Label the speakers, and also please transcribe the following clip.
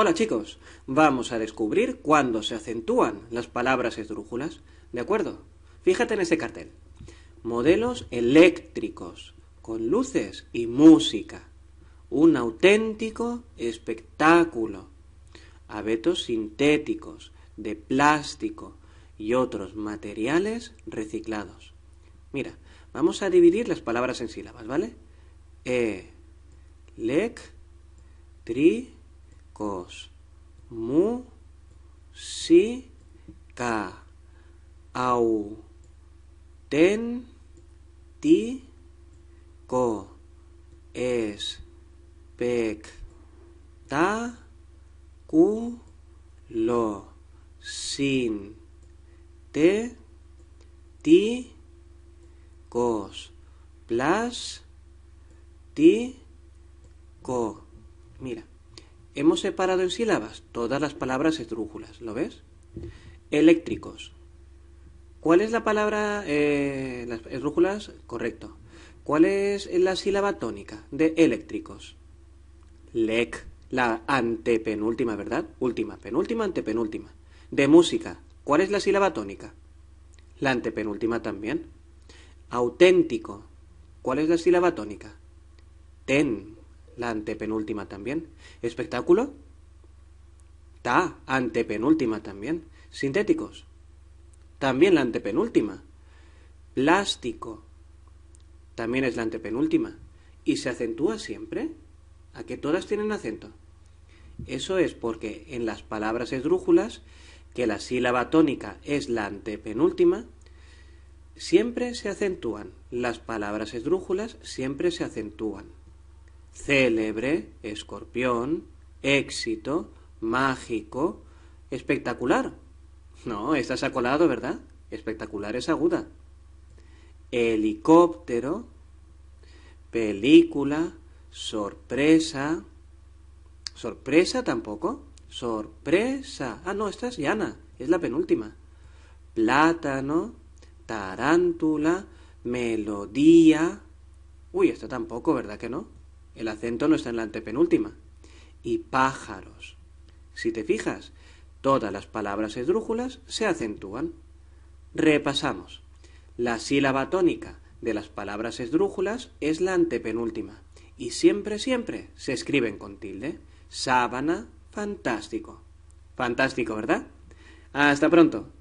Speaker 1: Hola chicos, vamos a descubrir cuándo se acentúan las palabras esdrújulas. ¿De acuerdo? Fíjate en ese cartel. Modelos eléctricos, con luces y música. Un auténtico espectáculo. Abetos sintéticos, de plástico y otros materiales reciclados. Mira, vamos a dividir las palabras en sílabas, ¿vale? E, lec, tri, mu, si, ten, ti, pe ta, cu, lo, Sin. Te. Ti. Cos. Plas. Ti. Co. Mira. Hemos separado en sílabas todas las palabras esdrújulas, ¿lo ves? Eléctricos. ¿Cuál es la palabra eh, las esdrújulas? Correcto. ¿Cuál es la sílaba tónica de eléctricos? Lec, la antepenúltima, ¿verdad? Última, penúltima, antepenúltima. De música, ¿cuál es la sílaba tónica? La antepenúltima también. Auténtico, ¿cuál es la sílaba tónica? Ten, la antepenúltima también. Espectáculo, ta antepenúltima también. Sintéticos, también la antepenúltima. Plástico, también es la antepenúltima. Y se acentúa siempre a que todas tienen acento. Eso es porque en las palabras esdrújulas, que la sílaba tónica es la antepenúltima, siempre se acentúan. Las palabras esdrújulas siempre se acentúan célebre, escorpión, éxito, mágico, espectacular. No, esta se ¿verdad? Espectacular es aguda. Helicóptero, película, sorpresa. ¿Sorpresa tampoco? Sorpresa. Ah, no, esta es llana, es la penúltima. Plátano, tarántula, melodía. Uy, esta tampoco, ¿verdad que no? El acento no está en la antepenúltima. Y pájaros. Si te fijas, todas las palabras esdrújulas se acentúan. Repasamos. La sílaba tónica de las palabras esdrújulas es la antepenúltima y siempre, siempre se escriben con tilde. Sábana, fantástico. Fantástico, ¿verdad? Hasta pronto.